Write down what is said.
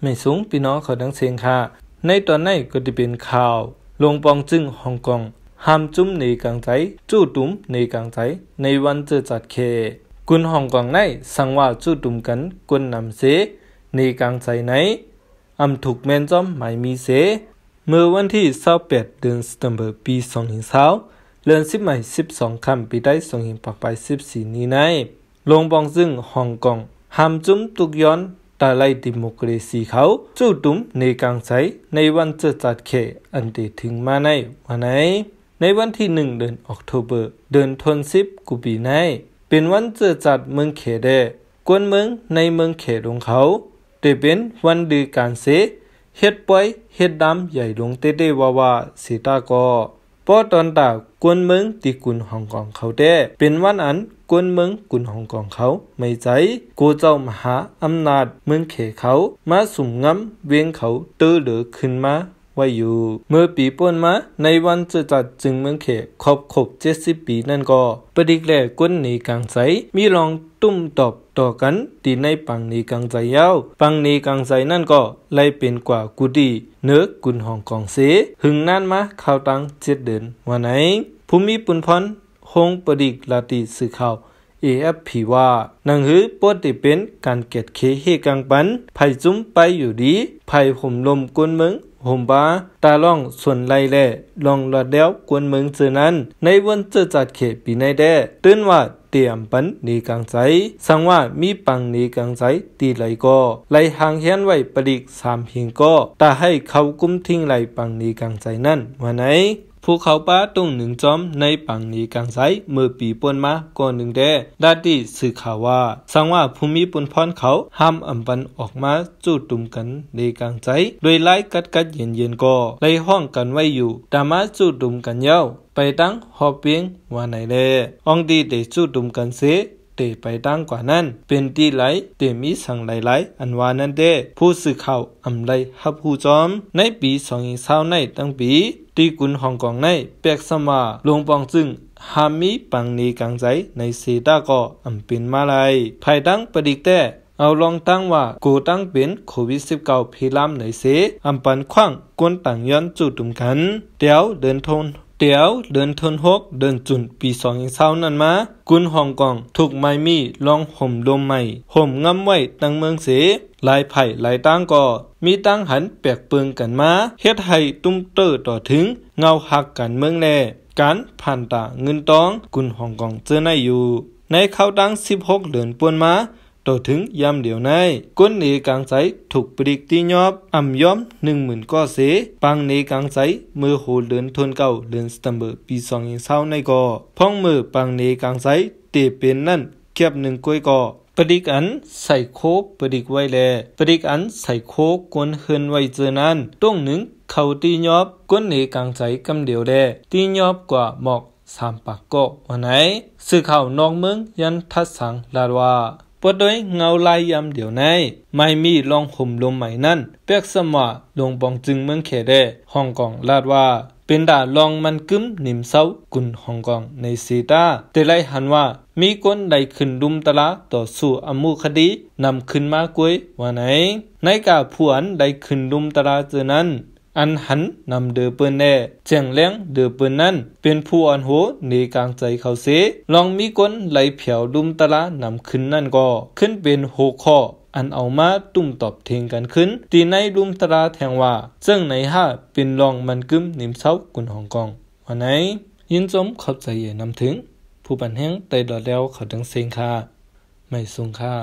ไม่สูงพี่น้องขอทั้งเสียงค่ะ ในตอนนีนก็จะเป็นข่าวลงปองจึงฮ่องกงห้ามจุ้มในกลางใจจู้ตุ้มในกลางใจ ในวันเจอจัดเคกุนฮ่องกงในสังว่าจู้ตุ้มกันกุนนำเสในกลางใจไหนอำถูกแมนจอมหมายมีเสเมื่อวันที่28เดือนสิงหาคมปี2 0 2เดือนิบใหม่12ค่ำปีได้2 5ปักไปี4นี้ในลงบองซึ่งฮ่องกงห้ามจุ้มตุกย้อนตาไลုิโมီမိซีเขาจูေါကျုတုမ်နေကန်ในวันจะจัดเขอันติถึงมาในวันไหนในวันที่หนึ่งเดือนออกตุเบอร์เดือนทนสิบกุบีในเป็นวันจะจัดเมืองเขเดกวนเมืองในเมืองเขตของเขาแต่เป็นวันดีการเสเฮ็ดป่อยเฮ็ดดำใหญ่ลงเตเตวาวาสีตาก็พราะตอนตากวนเมืองตีกุนฮ่องกงเขาแต่เป็นวันอันกวนเมืองกุนฮ่องกงเขาไม่ใจกูเจ้ามหาอำนาจเมืองเขเขามาสุ่มงำเวียงเขาตื้อหลือขึ้นมาววาอยู่ เมื่อปีป่นมา ในวันจะจัดจึงเมืองเขตครบครบิบปีนั่นก็ประดิกแลก้นหนีกลางไสมีรองตุ้มตอบต่อกันตีในปังนีกางใจยาวปังนีกางใจนั่นก็ไล่เป็นกว่ากุดี เนื้อกุนห้องกองเสหึงนั่นมาข่าวตังเจ็ดเดือนวันไหน ภูมิปุนพัรฮงประดิกลาติสื่อข่าว AFP ว่านังหือปวดติเป็นการเก็ดเคเฮกังปันไผจุ้มไปอยู่ดีไผห่มลมกวนเมืองหมบ้าตาล่องส่วนไรแลลองลอด้วกวนเมืองเจอนั้น ในวันเจอจัดเขตปีในแด้ตื่นว่าเตรียมปันนีกัางใจสังว่ามีปังนีกัางใจตีไหลกอไหลหางเฮียนไว้ปริกสามหิงก่แตาให้เขากุ้มทิ้งไหลปังนีกัางใจนั่นวันไหนภูเขาป้าตุ่งหนึ่งจอมในปังนี้กังไซเมื่อปีปนมาก่อนหนึ่งเดดาดีสื่อข่าวว่าสังว่าภูมิปนพรเขาห้ามอำปันออกมาจู่ตุ่มกันในกังไซโดยไล่กัดกัดเย็นเย็นก็ไล่ห้องกันไว้อยู่ดามาจู่ตุ่มกันเย้า ไปตั้งหอบเพียงว่าไหนเลยองดีเดจู่ตุ่มกันเสเตไปตั้งกว่านั้น เป็นตีไหลเตะมีสังไหลไหลอันวานั่นเดผู้สื่อข่าวอำไลฮับผู้จอม ในปีสอง2020ในตั้งปี ตีกุนฮ่องกองในแปกสมาลงปองจึงฮามีปังนีกังใจ ในเซตาก็อำเป็นมาลาย ภายตั้งประดิกแต่เอาลองตั้งว่า กูตั้งเป็นโควิด19พิลามไหนเสอำปันคว่าง กวนต่างย้อนจุดตุมกัน เดี๋ยวเดินทนเตียวเดินทนหกเดินจุน ปีสองเช้านั้นมา กุนฮ่องกองถูกไมมีลองห่มดมใหม่ ห่มงำไว้ตั้งเมืองเสลายไผ่หลายตั้งก่อมีตั้งหันแปกเปิงกันมา เฮ็ดให้ตุ้มเตอต่อถึง เงาหักกันเมืองแลการผ่านตาเงินตองกุนฮ่องกองเจอในอยู่ ในเข้าดัง16เดือนปวนมาต่อถึงยามเดียวในก้นเนกางไสถูกปริกตียอบอัมย้อมหนึ่งหมื่นก้อเสปังเนกางไสมือโหเดินทนเก่าเดินสตัมเบอร์ปีสองยีงเศร้าในก่อพ้องมือปังเนกางไสเตะเป็นนั่น เก็บหนึ่งกล้วยก่อปริกอันใส่โคปริกไว้แล ปริกอันใส่โคกวนเฮินไว้เจอนั้นต้องหนึ่งเขาตียอบ ก้นเนกางไสกำเดียวแลตียอบกว่าหมอกสามปากก็วันไหนสื่อข่าวนองเมืองยันทัดสังลาดว่าปวดด้วยเงาลายยำเดี๋ยวใน ไม่มีลองห่มลมใหม่นั่นเปียกสมาลงบองจึงเมืองเขเดฮ่องกองลาดว่า เป็นด่าลองมันกึมนิมเ้ากุนฮ่องกองในซีตาแต่ไลหันว่ามีคนใดขึ้นดุมตะละต่อสู้อมูคดีนำขึ้นมากวยว่าไหนในกาผวนได้ขึ้นดุมตะละเจอนั้นอันหันนำเดือเปืนแน่แจ้งแรงเดือเปืนนั้นเป็นผู้อันโหในกลางใจเขาเสลองมีก้นไหลเผียวดุมตะละนำขึ้นนั่นก็ ขึ้นเป็นหกข้อ อันเอามาตุ้มตอบเทงกันขึ้นตีในดุมตลาแทงว่า เจ้งในห้าเป็นลองมันกึมนิมเซากุนฮ่องกงวันไหนยินจมขอบใจเย่นำถึง ผู้บันแห้งไตดอดแล้วเขาดังเซงค่าไม่สูงค่า